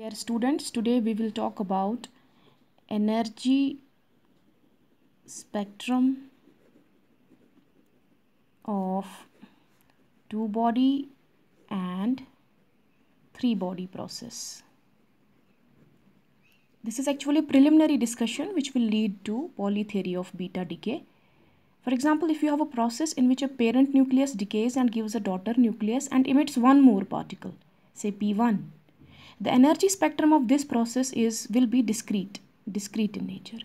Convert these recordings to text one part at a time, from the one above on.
Dear students, today we will talk about energy spectrum of two body and three body process. This is actually preliminary discussion which will lead to poly theory of beta decay. For example, if you have a process in which a parent nucleus decays and gives a daughter nucleus and emits one more particle, say P1 the energy spectrum of this process is will be discrete, discrete in nature.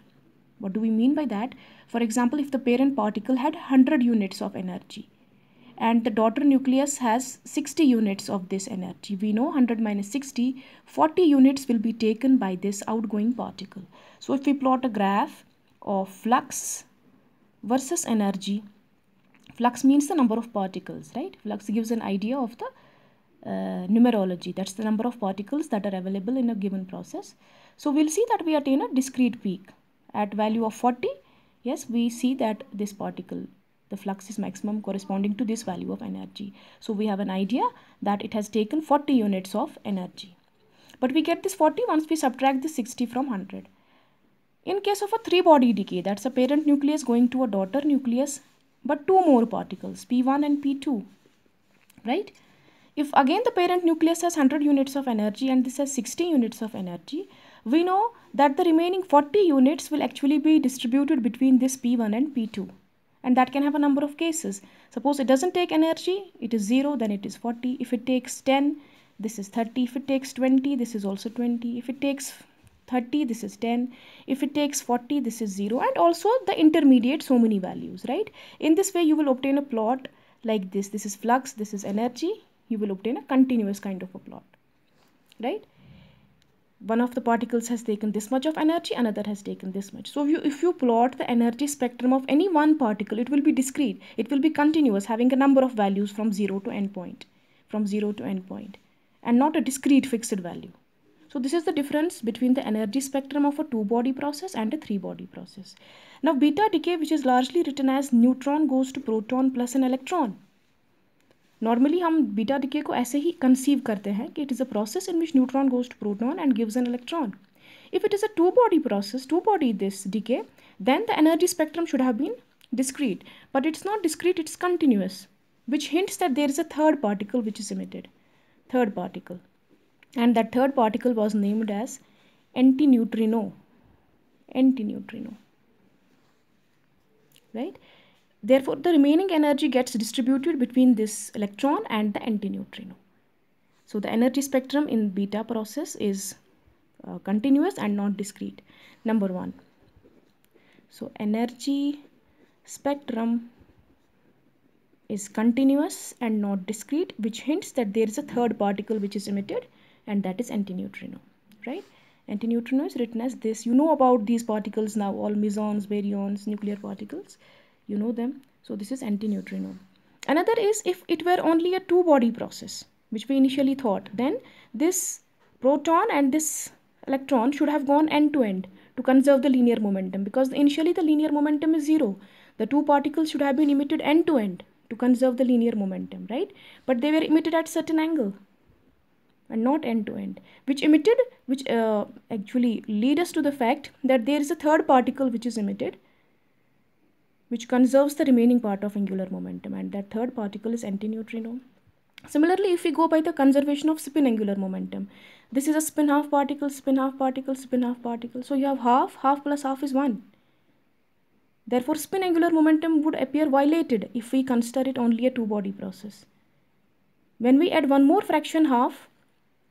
What do we mean by that? For example, if the parent particle had 100 units of energy and the daughter nucleus has 60 units of this energy. We know 100 minus 60, 40 units will be taken by this outgoing particle. So if we plot a graph of flux versus energy, flux means the number of particles, right? Flux gives an idea of the uh, numerology. That's the number of particles that are available in a given process. So we'll see that we attain a discrete peak. At value of 40, yes, we see that this particle, the flux is maximum corresponding to this value of energy. So we have an idea that it has taken 40 units of energy. But we get this 40 once we subtract the 60 from 100. In case of a three-body decay, that's a parent nucleus going to a daughter nucleus, but two more particles, P1 and P2, right? If again the parent nucleus has 100 units of energy and this has 60 units of energy, we know that the remaining 40 units will actually be distributed between this P1 and P2. And that can have a number of cases. Suppose it doesn't take energy, it is 0, then it is 40. If it takes 10, this is 30. If it takes 20, this is also 20. If it takes 30, this is 10. If it takes 40, this is 0. And also the intermediate so many values, right? In this way, you will obtain a plot like this. This is flux, this is energy, you will obtain a continuous kind of a plot, right? One of the particles has taken this much of energy, another has taken this much. So if you, if you plot the energy spectrum of any one particle, it will be discrete. It will be continuous, having a number of values from 0 to end point, from 0 to end point, and not a discrete fixed value. So this is the difference between the energy spectrum of a two-body process and a three-body process. Now beta decay, which is largely written as neutron goes to proton plus an electron. Normally, हम beta decay को ऐसे ही conceive करते हैं कि it is a process in which neutron goes to proton and gives an if it is a two body process two body this decay then the energy spectrum should have been discrete but it's not discrete it's continuous which hints that there is a third particle which is emitted third particle and that third particle was named as antineutrino antineutrino right Therefore, the remaining energy gets distributed between this electron and the antineutrino. So the energy spectrum in beta process is uh, continuous and not discrete. Number one. So energy spectrum is continuous and not discrete which hints that there is a third particle which is emitted and that is antineutrino right antineutrino is written as this you know about these particles now all mesons baryons nuclear particles you know them. So this is antineutrino. Another is if it were only a two-body process, which we initially thought, then this proton and this electron should have gone end to end to conserve the linear momentum because initially the linear momentum is zero. The two particles should have been emitted end to end to conserve the linear momentum, right? But they were emitted at certain angle and not end to end, which emitted, which uh, actually lead us to the fact that there is a third particle which is emitted which conserves the remaining part of angular momentum and that third particle is antineutrino. Similarly, if we go by the conservation of spin angular momentum, this is a spin half particle, spin half particle, spin half particle. So you have half, half plus half is 1. Therefore, spin angular momentum would appear violated if we consider it only a two-body process. When we add one more fraction half,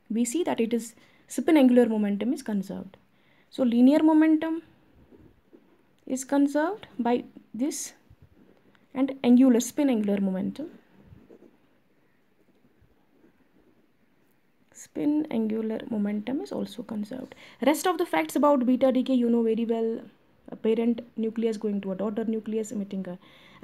we see that it is spin angular momentum is conserved. So linear momentum is conserved by this and angular spin angular momentum spin angular momentum is also conserved rest of the facts about beta decay you know very well a parent nucleus going to a daughter nucleus emitting a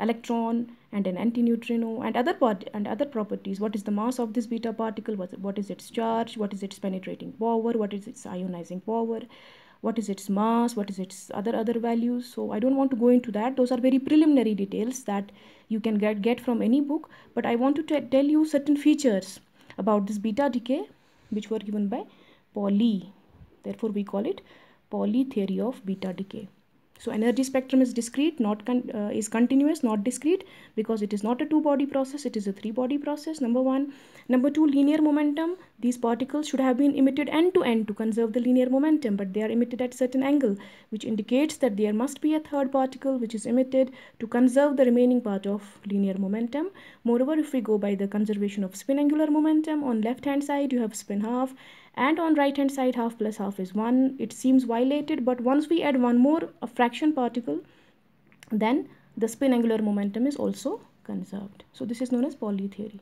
electron and an antineutrino and other part and other properties what is the mass of this beta particle what, what is its charge what is its penetrating power what is its ionizing power what is its mass what is its other other values so i don't want to go into that those are very preliminary details that you can get get from any book but i want to tell you certain features about this beta decay which were given by pauli therefore we call it pauli theory of beta decay so energy spectrum is discrete, not con uh, is continuous, not discrete because it is not a two-body process, it is a three-body process, number one. Number two, linear momentum. These particles should have been emitted end to end to conserve the linear momentum, but they are emitted at certain angle, which indicates that there must be a third particle which is emitted to conserve the remaining part of linear momentum. Moreover, if we go by the conservation of spin angular momentum, on left-hand side you have spin half and on right hand side half plus half is 1 it seems violated but once we add one more a fraction particle then the spin angular momentum is also conserved so this is known as Pauli theory